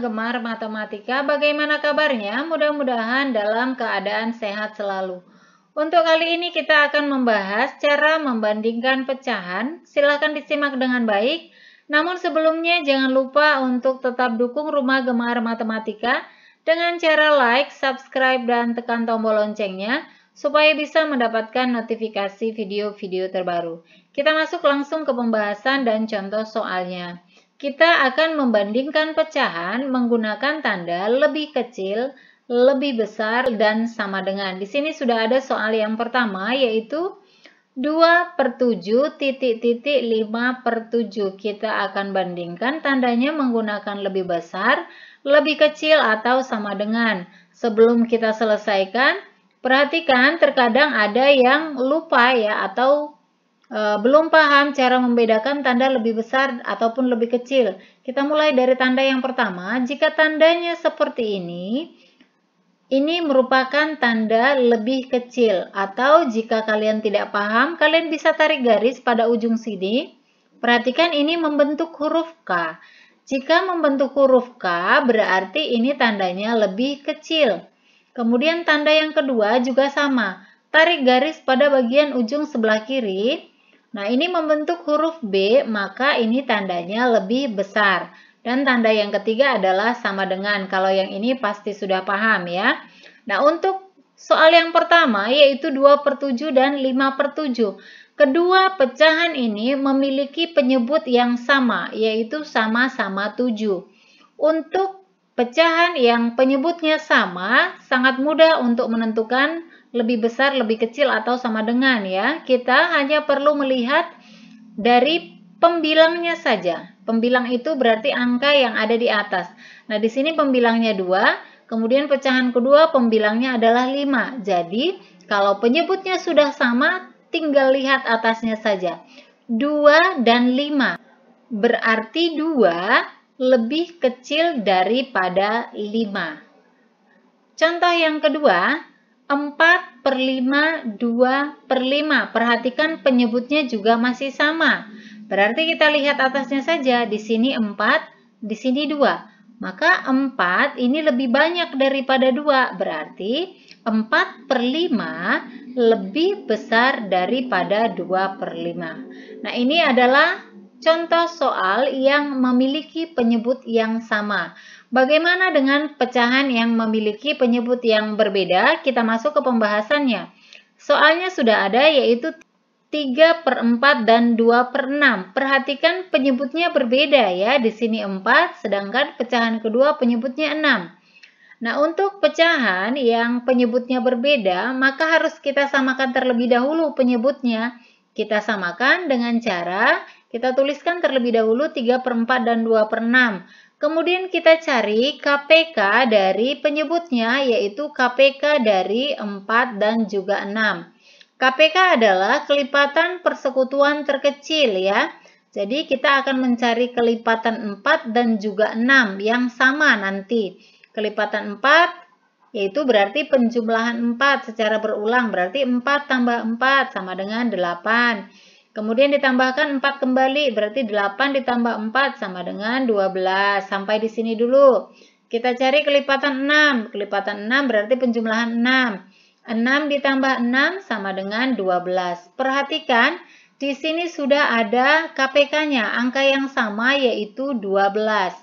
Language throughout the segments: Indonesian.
Gemar matematika, bagaimana kabarnya? Mudah-mudahan dalam keadaan sehat selalu. Untuk kali ini kita akan membahas cara membandingkan pecahan. Silahkan disimak dengan baik. Namun sebelumnya jangan lupa untuk tetap dukung Rumah Gemar Matematika dengan cara like, subscribe, dan tekan tombol loncengnya supaya bisa mendapatkan notifikasi video-video terbaru. Kita masuk langsung ke pembahasan dan contoh soalnya. Kita akan membandingkan pecahan menggunakan tanda lebih kecil, lebih besar, dan sama dengan. Di sini sudah ada soal yang pertama yaitu 2 per 7 titik titik 5 per 7. Kita akan bandingkan tandanya menggunakan lebih besar, lebih kecil, atau sama dengan. Sebelum kita selesaikan, perhatikan terkadang ada yang lupa ya atau Eh, belum paham cara membedakan tanda lebih besar ataupun lebih kecil. Kita mulai dari tanda yang pertama. Jika tandanya seperti ini, ini merupakan tanda lebih kecil. Atau jika kalian tidak paham, kalian bisa tarik garis pada ujung sini. Perhatikan ini membentuk huruf K. Jika membentuk huruf K, berarti ini tandanya lebih kecil. Kemudian tanda yang kedua juga sama. Tarik garis pada bagian ujung sebelah kiri. Nah, ini membentuk huruf B, maka ini tandanya lebih besar. Dan tanda yang ketiga adalah sama dengan. Kalau yang ini pasti sudah paham ya. Nah, untuk soal yang pertama yaitu 2 per 7 dan 5 per 7. Kedua pecahan ini memiliki penyebut yang sama, yaitu sama-sama 7. Untuk pecahan yang penyebutnya sama, sangat mudah untuk menentukan lebih besar, lebih kecil, atau sama dengan ya. Kita hanya perlu melihat dari pembilangnya saja. Pembilang itu berarti angka yang ada di atas. Nah, di sini pembilangnya dua. kemudian pecahan kedua pembilangnya adalah 5. Jadi, kalau penyebutnya sudah sama, tinggal lihat atasnya saja. 2 dan 5. Berarti 2 lebih kecil daripada 5. Contoh yang kedua, 4 per 5, 2 per 5. Perhatikan penyebutnya juga masih sama. Berarti kita lihat atasnya saja. Di sini 4, di sini 2. Maka 4 ini lebih banyak daripada 2. Berarti 4 per 5 lebih besar daripada 2 per 5. Nah ini adalah contoh soal yang memiliki penyebut yang sama. Bagaimana dengan pecahan yang memiliki penyebut yang berbeda? Kita masuk ke pembahasannya. Soalnya sudah ada yaitu 3 per 4 dan 2 per 6. Perhatikan penyebutnya berbeda ya. Di sini 4, sedangkan pecahan kedua penyebutnya 6. Nah, untuk pecahan yang penyebutnya berbeda, maka harus kita samakan terlebih dahulu penyebutnya. Kita samakan dengan cara kita tuliskan terlebih dahulu 3 per 4 dan 2 per 6. Kemudian kita cari KPK dari penyebutnya yaitu KPK dari 4 dan juga 6. KPK adalah kelipatan persekutuan terkecil ya. Jadi kita akan mencari kelipatan 4 dan juga 6 yang sama nanti. Kelipatan 4 yaitu berarti penjumlahan 4 secara berulang berarti 4 tambah 4 sama dengan 8. Kemudian ditambahkan 4 kembali, berarti 8 ditambah 4 sama dengan 12. Sampai di sini dulu. Kita cari kelipatan 6. Kelipatan 6 berarti penjumlahan 6. 6 ditambah 6 sama dengan 12. Perhatikan, di sini sudah ada KPK-nya, angka yang sama yaitu 12.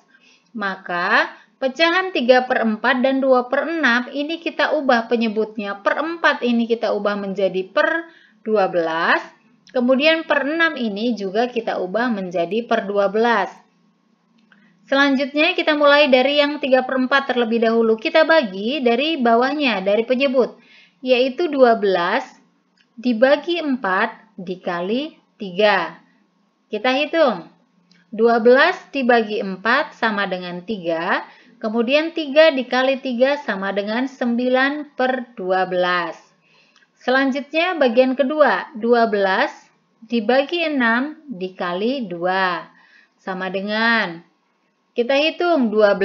Maka, pecahan 3 per 4 dan 2 per 6 ini kita ubah penyebutnya. Per 4 ini kita ubah menjadi per 12. Kemudian per 6 ini juga kita ubah menjadi per 12. Selanjutnya kita mulai dari yang 3 per 4 terlebih dahulu. Kita bagi dari bawahnya, dari penyebut. Yaitu 12 dibagi 4 dikali 3. Kita hitung. 12 dibagi 4 sama dengan 3. Kemudian 3 dikali 3 sama dengan 9 per 12. Selanjutnya bagian kedua, 12 dibagi 6 dikali 2. Sama dengan, kita hitung 12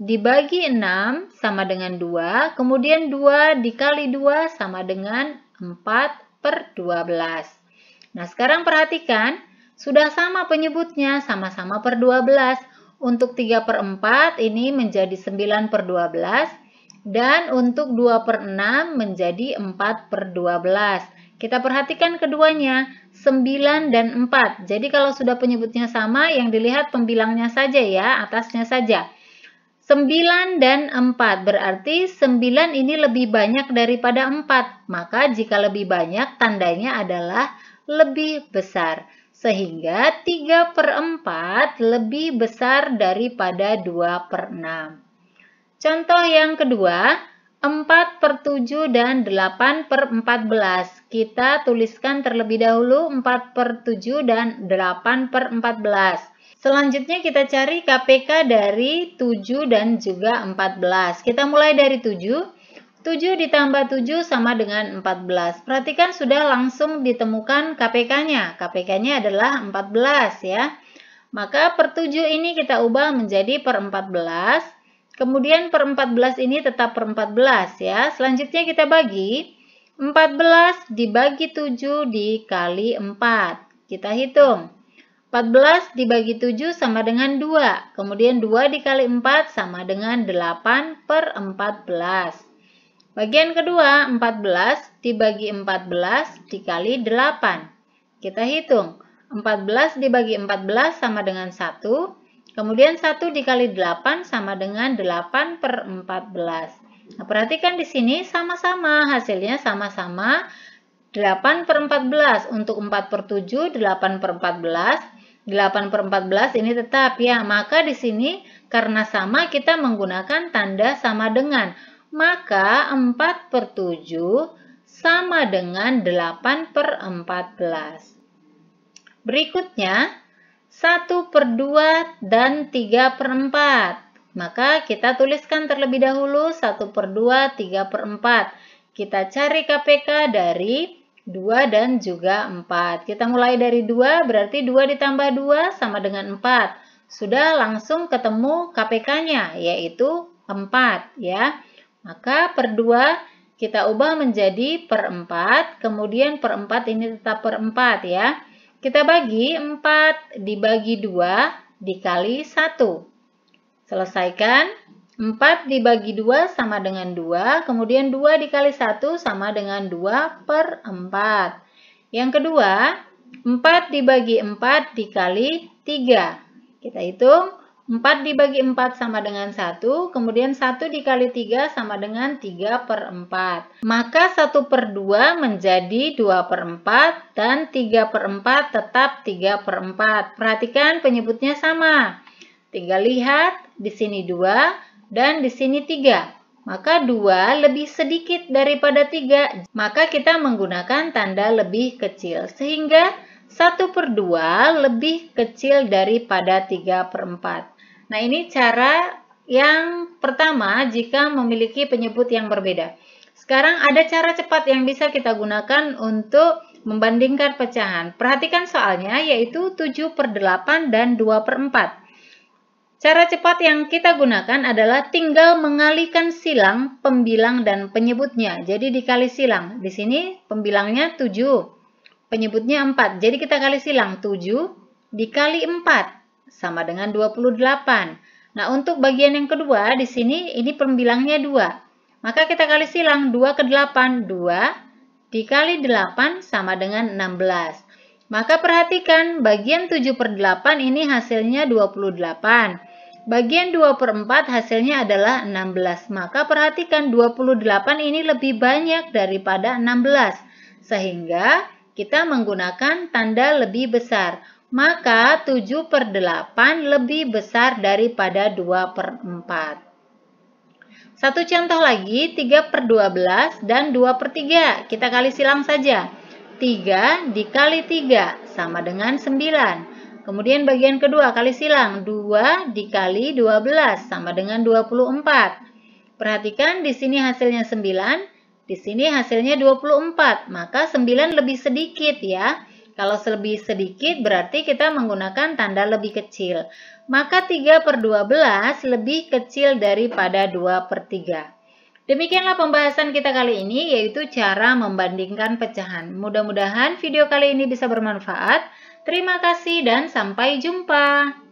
dibagi 6 sama dengan 2, kemudian 2 dikali 2 sama dengan 4 per 12. Nah sekarang perhatikan, sudah sama penyebutnya, sama-sama per 12. Untuk 3 per 4 ini menjadi 9 per 12, dan untuk 2 per 6 menjadi 4 per 12. Kita perhatikan keduanya, 9 dan 4. Jadi kalau sudah penyebutnya sama, yang dilihat pembilangnya saja ya, atasnya saja. 9 dan 4 berarti 9 ini lebih banyak daripada 4. Maka jika lebih banyak tandanya adalah lebih besar. Sehingga 3 per 4 lebih besar daripada 2 per 6. Contoh yang kedua, 4 per 7 dan 8 per 14. Kita tuliskan terlebih dahulu 4 per 7 dan 8 per 14. Selanjutnya kita cari KPK dari 7 dan juga 14. Kita mulai dari 7. 7 ditambah 7 sama dengan 14. Perhatikan sudah langsung ditemukan KPK-nya. KPK-nya adalah 14 ya. Maka per 7 ini kita ubah menjadi per 14. Kemudian per 14 ini tetap per 14 ya. Selanjutnya kita bagi 14 dibagi 7 dikali 4. Kita hitung. 14 dibagi 7 sama dengan 2. Kemudian 2 dikali 4 sama dengan 8 per 14. Bagian kedua 14 dibagi 14 dikali 8. Kita hitung. 14 dibagi 14 sama dengan 1. Kemudian 1 dikali 8 sama dengan 8 per 14. Nah, perhatikan di sini sama-sama, hasilnya sama-sama 8 per 14. Untuk 4 per 7, 8 per 14. 8 per 14 ini tetap ya, maka di sini karena sama kita menggunakan tanda sama dengan. Maka 4 per 7 sama dengan 8 per 14. Berikutnya, 1 per 2 dan 3 per 4. Maka kita tuliskan terlebih dahulu 1 per 2, 3 per 4. Kita cari KPK dari 2 dan juga 4. Kita mulai dari 2, berarti 2 ditambah 2 sama dengan 4. Sudah langsung ketemu KPK-nya, yaitu 4 ya. Maka per 2 kita ubah menjadi per 4, kemudian per 4 ini tetap per 4 ya. Kita bagi 4 dibagi 2 dikali 1. Selesaikan. 4 dibagi 2 sama dengan 2, kemudian 2 dikali 1 sama dengan 2 per 4. Yang kedua, 4 dibagi 4 dikali 3. Kita hitung 4 dibagi 4 sama dengan 1, kemudian 1 dikali 3 sama dengan 3 per 4. Maka 1 per 2 menjadi 2 per 4 dan 3 per 4 tetap 3 per 4. Perhatikan penyebutnya sama. Tinggal lihat, di sini 2 dan di sini 3. Maka 2 lebih sedikit daripada 3, maka kita menggunakan tanda lebih kecil. Sehingga 1 per 2 lebih kecil daripada 3 per 4. Nah, ini cara yang pertama jika memiliki penyebut yang berbeda. Sekarang ada cara cepat yang bisa kita gunakan untuk membandingkan pecahan. Perhatikan soalnya yaitu 7 per 8 dan 2 per 4. Cara cepat yang kita gunakan adalah tinggal mengalihkan silang, pembilang, dan penyebutnya. Jadi dikali silang. Di sini pembilangnya 7, penyebutnya 4. Jadi kita kali silang 7 dikali 4 sama dengan 28. Nah, untuk bagian yang kedua, di sini ini pembilangnya 2. Maka kita kali silang 2 ke 8, 2 dikali 8 sama dengan 16. Maka perhatikan bagian 7 per 8 ini hasilnya 28. Bagian 2 per 4 hasilnya adalah 16. Maka perhatikan 28 ini lebih banyak daripada 16. Sehingga kita menggunakan tanda lebih besar maka 7 per 8 lebih besar daripada 2 per 4. Satu contoh lagi, 3 per 12 dan 2 per 3. Kita kali silang saja. 3 dikali 3 sama dengan 9. Kemudian bagian kedua kali silang. 2 dikali 12 sama dengan 24. Perhatikan di sini hasilnya 9, di sini hasilnya 24. Maka 9 lebih sedikit ya. Kalau lebih sedikit berarti kita menggunakan tanda lebih kecil. Maka 3 per 12 lebih kecil daripada 2 per 3. Demikianlah pembahasan kita kali ini yaitu cara membandingkan pecahan. Mudah-mudahan video kali ini bisa bermanfaat. Terima kasih dan sampai jumpa.